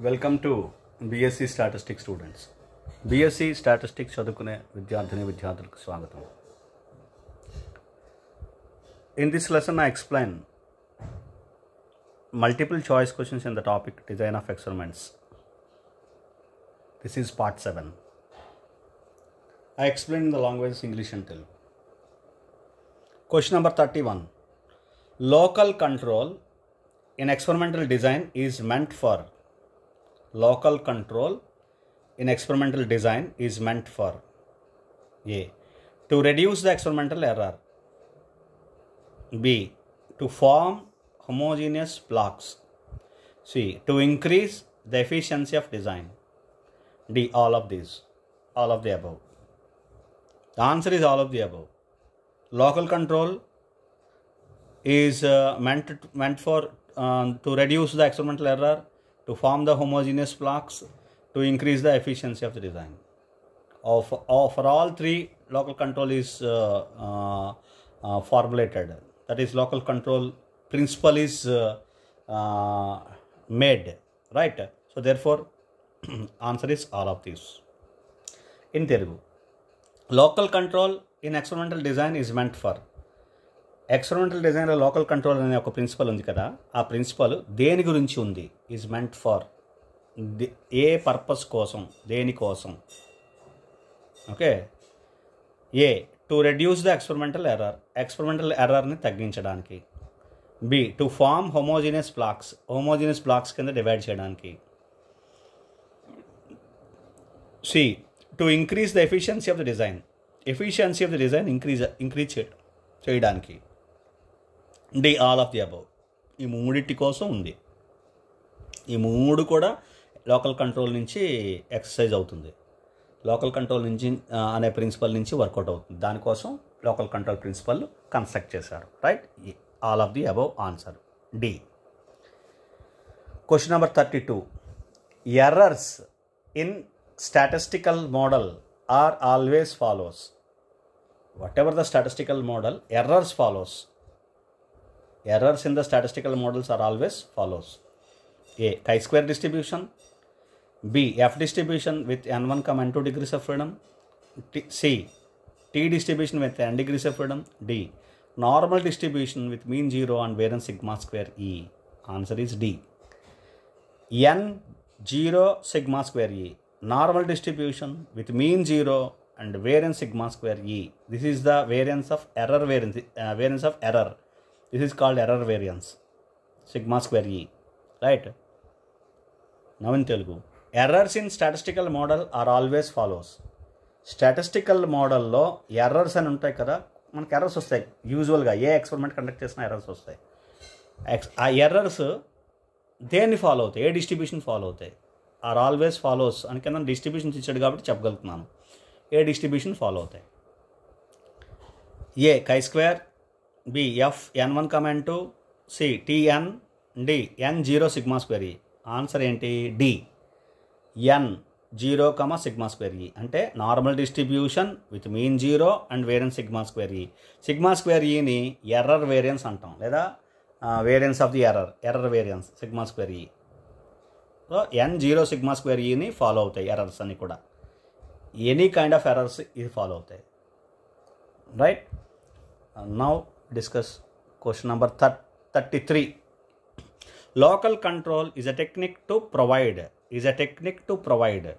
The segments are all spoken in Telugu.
Welcome to BSc statistic students BSc statistic चुकने विद्यार्थिनी विद्यार्थुक स्वागत in this lesson I explain multiple choice questions in the topic design of experiments this is part seven I explain the language English and Telugu question number thirty one local control in experimental design is meant for local control in experimental design is meant for A. To reduce the experimental error. B. To form homogeneous blocks. C. To increase the efficiency of design. D. All of these. All of the above. The answer is all of the above. Local control is uh, meant, meant for uh, to reduce the experimental error to form the homogeneous blocks to increase the efficiency of the design. Of, of for all three, local control is uh, uh, uh, formulated. That is, local control principle is uh, uh made, right? So therefore, answer is all of these. In Telugu, local control in experimental design is meant for experimental డిజైన్లో లోకల్ కంట్రోల్ అనే ఒక ప్రిన్సిపల్ ఉంది కదా ఆ ప్రిన్సిపల్ దేని గురించి ఉంది is meant for a purpose కోసం దేని కోసం okay A to reduce the experimental error experimental ఎర్రర్ని తగ్గించడానికి B to form homogeneous blocks homogeneous blocks కింద డివైడ్ చేయడానికి C to increase the efficiency of the design efficiency of the design increase increase చేయడానికి D all of the above ఈ మూడింటి కోసం ఉంది ఈ మూడు కూడా లోకల్ కంట్రోల్ నుంచి ఎక్సర్సైజ్ అవుతుంది లోకల్ కంట్రోల్ నుంచి అనే ప్రిన్సిపల్ నుంచి వర్కౌట్ అవుతుంది దానికోసం లోకల్ కంట్రోల్ ప్రిన్సిపల్ కన్స్ట్రక్ట్ చేశారు right all of the above answer D question number thirty two errors in statistical model are always follows whatever the statistical model errors follows errors in the statistical models are always follows. A. Chi-square distribution. B. F distribution with n1, comma n2 degrees of freedom. T, C. T distribution with n degrees of freedom. D. Normal distribution with mean 0 and variance sigma square E. Answer is D. N 0 sigma square E. Normal distribution with mean 0 and variance sigma square E. This is the variance of error variance, uh, variance of error. This is called error variance sigma square E, right? Now in errors in statistical model are always follows statistical మోడల్లో ఎర్రర్స్ అని ఉంటాయి కదా మనకి ఎర్రర్స్ వస్తాయి యూజువల్గా ఏ ఎక్స్పెరిమెంట్ కండక్ట్ చేసినా ఎర్రర్స్ వస్తాయి ఎక్స్ ఆ ఎర్రర్స్ దేన్ని ఫాలో అవుతాయి ఏ డిస్ట్రిబ్యూషన్ ఫాలో అవుతాయి ఆర్ ఆల్వేస్ ఫాలోస్ అని కింద డిస్ట్రిబ్యూషన్స్ ఇచ్చాడు కాబట్టి చెప్పగలుగుతున్నాను ఏ డిస్ట్రిబ్యూషన్ ఫాలో అవుతాయి A chi square B F N one comment two C TN D N zero sigma square E answer ఏంటి D N zero comma sigma square E అంటే normal distribution with mean zero and variance sigma square E sigma square ఈని ఎర్రర్ వేరియన్స్ అంటాం లేదా variance of the error error variance sigma square E so N zero sigma square ఈని ఫాలో అవుతాయి ఎర్రర్స్ అన్ని కూడా ఎనీ కైండ్ ఆఫ్ ఎర్రర్స్ ఇది ఫాలో అవుతాయి right now discuss question number 33 local control is a technique to provide is a technique to provide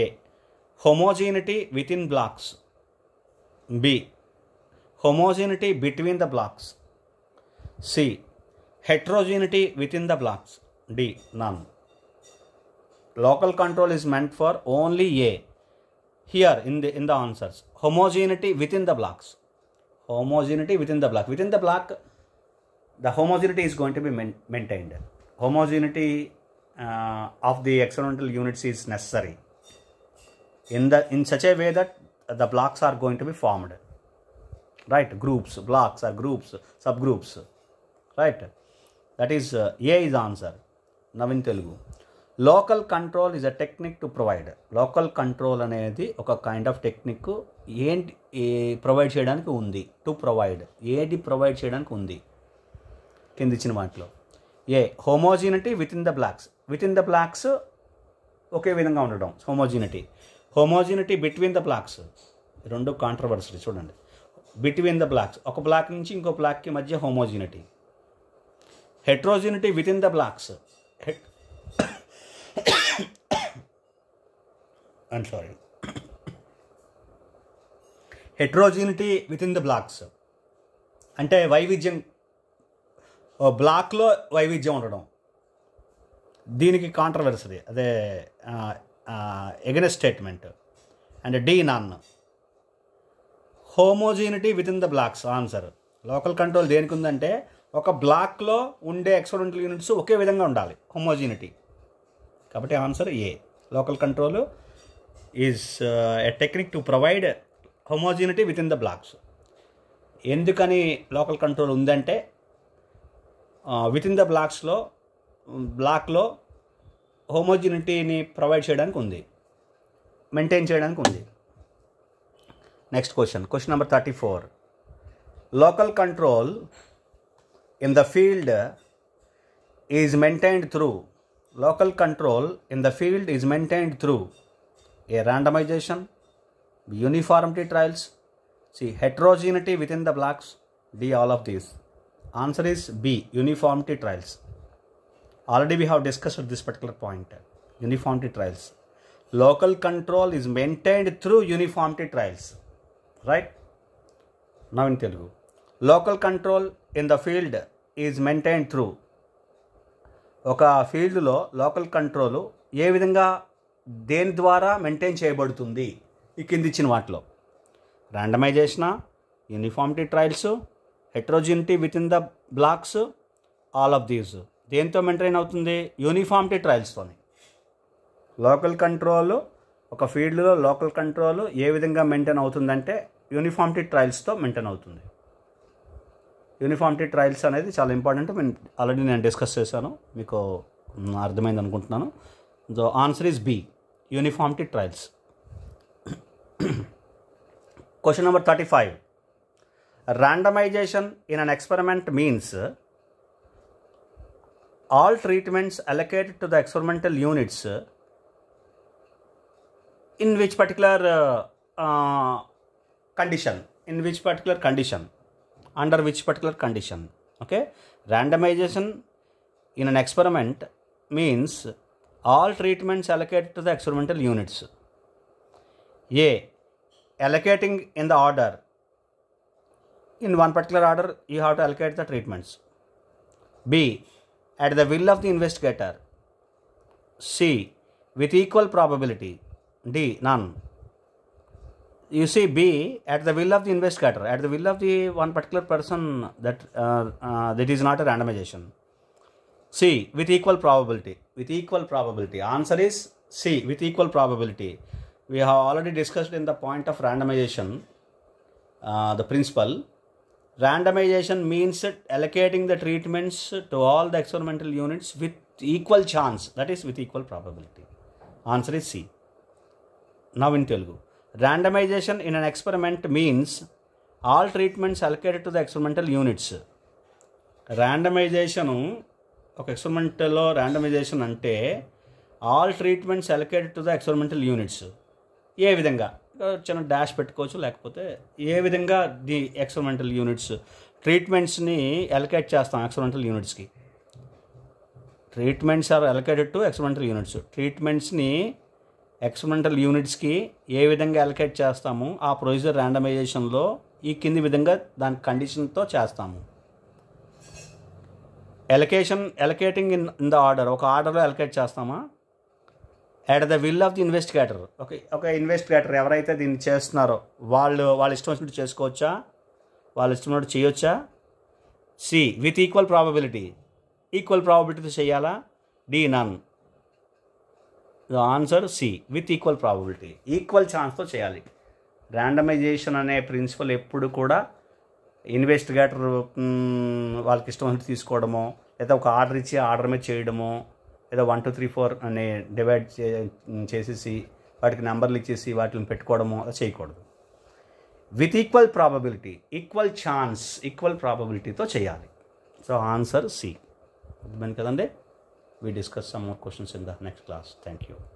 a homogeneity within blocks b homogeneity between the blocks c heterogeneity within the blocks d none local control is meant for only a here in the in the answers homogeneity within the blocks homogeneity within the block. Within the block, the homogeneity is going to be maintained. Homogeneity uh, of the experimental units is necessary in the in such a way that the blocks are going to be formed right groups blocks are groups subgroups right that is uh, a is answer Navin telugu local control is a technique to provide local control అనేది ఒక కైండ్ ఆఫ్ టెక్నిక్ ఏంటి ప్రొవైడ్ చేయడానికి ఉంది టు ప్రొవైడ్ ఏది ప్రొవైడ్ చేయడానికి ఉంది కింద ఇచ్చిన వాటిలో A homogeneity within the blocks within the blocks ఒకే విధంగా ఉండడం homogeneity homogeneity between the blocks రెండు కాంట్రవర్సీ చూడండి బిట్వీన్ ద బ్లాక్స్ ఒక బ్లాక్ నుంచి ఇంకో బ్లాక్కి మధ్య homogeneity heterogeneity within the blocks and sorry heterogeneity within the blocks అంటే వైవిధ్యం బ్లాక్లో వైవిధ్యం ఉండడం దీనికి కాంట్రవర్సరీ అదే against statement and D non homogeneity within the blocks answer local control దేనికి ఉందంటే ఒక బ్లాక్లో ఉండే ఎక్స్పెరిమెంటల్ యూనిట్స్ ఒకే విధంగా ఉండాలి హోమోజీనిటీ కాబట్టి answer A local control is a technique to provide homogeneity within the blocks ఎందుకని లోకల్ కంట్రోల్ ఉందంటే విత్ ఇన్ ద బ్లాక్స్లో బ్లాక్లో హోమోజినిటీని ప్రొవైడ్ చేయడానికి ఉంది మెయింటైన్ చేయడానికి ఉంది next question question number thirty four local control in the field is maintained through local control in the field is maintained through A randomization uniformity trials C heterogeneity within the blocks D all of these answer is B uniformity trials already we have discussed this particular point uniformity trials local control is maintained through uniformity trials right now in Telugu local control in the field is maintain through ఒక ఫీల్డ్లో లోకల్ కంట్రోలు ఏ విధంగా దేని ద్వారా మెయింటైన్ చేయబడుతుంది ఈ కింది ఇచ్చిన వాటిలో randomization uniformity trials heterogeneity within the blocks all of these దేంతో మెయింటైన్ అవుతుంది యూనిఫామిటీ ట్రయల్స్తోని లోకల్ కంట్రోల్ ఒక ఫీల్డ్లో లోకల్ కంట్రోల్ ఏ విధంగా మెయింటైన్ అవుతుందంటే యూనిఫామిటీ ట్రయల్స్తో మెయింటైన్ అవుతుంది యూనిఫామిటీ ట్రయల్స్ అనేది చాలా ఇంపార్టెంట్ ఆల్రెడీ నేను డిస్కస్ చేశాను మీకు అర్థమైంది అనుకుంటున్నాను The answer is B uniformity trials. Question number 35 Randomization in an experiment means all treatments allocated to the experimental units in which particular uh, uh, condition in which particular condition under which particular condition okay randomization in an experiment means all treatments allocated to the experimental units. A. Allocating in the order. In one particular order, you have to allocate the treatments. B. At the will of the investigator. C. With equal probability. D. None. You see, B. At the will of the investigator. At the will of the one particular person, that uh, uh, that is not a randomization. C with equal probability with equal probability answer is C with equal probability we have already discussed in the point of randomization the principle randomization means allocating the treatments to all the experimental units with equal chance that is with equal probability answer is C now in Telugu randomization in an experiment means all treatments allocated to the experimental units randomization ఒక ఎక్స్పెరిమెంటల్లో ర్యాండమైజేషన్ అంటే all treatments allocate to the experimental units ఏ విధంగా చిన్న డాష్ పెట్టుకోవచ్చు లేకపోతే ఏ విధంగా ది ఎక్స్పెరిమెంటల్ యూనిట్స్ ట్రీట్మెంట్స్ని అలొకేట్ చేస్తాం ఎక్స్పెరిమెంటల్ యూనిట్స్కి treatments are allocated to experimental units ట్రీట్మెంట్స్ని ఎక్స్పెరిమెంటల్ యూనిట్స్కి ఏ విధంగా అలొకేట్ చేస్తాము ఆ ప్రొసీజర్ ర్యాండమైజేషన్లో ఈ కింది విధంగా దాని కండిషన్తో చేస్తాము allocation allocating in in the order ఒక ఆర్డర్లో ఎలకేట్ చేస్తామా at the will of the investigator ఒక ఒక ఇన్వెస్టిగేటర్ ఎవరైతే దీన్ని చేస్తున్నారో వాళ్ళు వాళ్ళ ఇష్టం వచ్చినట్టు చేసుకోవచ్చా వాళ్ళ ఇష్టం ఉన్నట్టు చేయొచ్చా C with equal probability equal ప్రాబబిలిటీతో చేయాలా D none answer C with equal probability equal ఛాన్స్తో చేయాలి ర్యాండమైజేషన్ అనే ప్రిన్సిపల్ ఎప్పుడు కూడా ఇన్వెస్టిగేటర్ వాళ్ళకి ఇష్టం ఉంటే తీసుకోవడము లేదా ఒక ఆర్డర్ ఇచ్చి ఆర్డర్ మీద చేయడము లేదా వన్ టూ త్రీ ఫోర్ అనే డివైడ్ చేసేసి వాటికి నెంబర్లు ఇచ్చేసి వాటిని పెట్టుకోవడము అలా చేయకూడదు with equal probability equal chance equal ప్రాబబిలిటీతో చేయాలి సో ఆన్సర్ సి అర్థమైంది కదండి we discuss some more questions in the next class thank you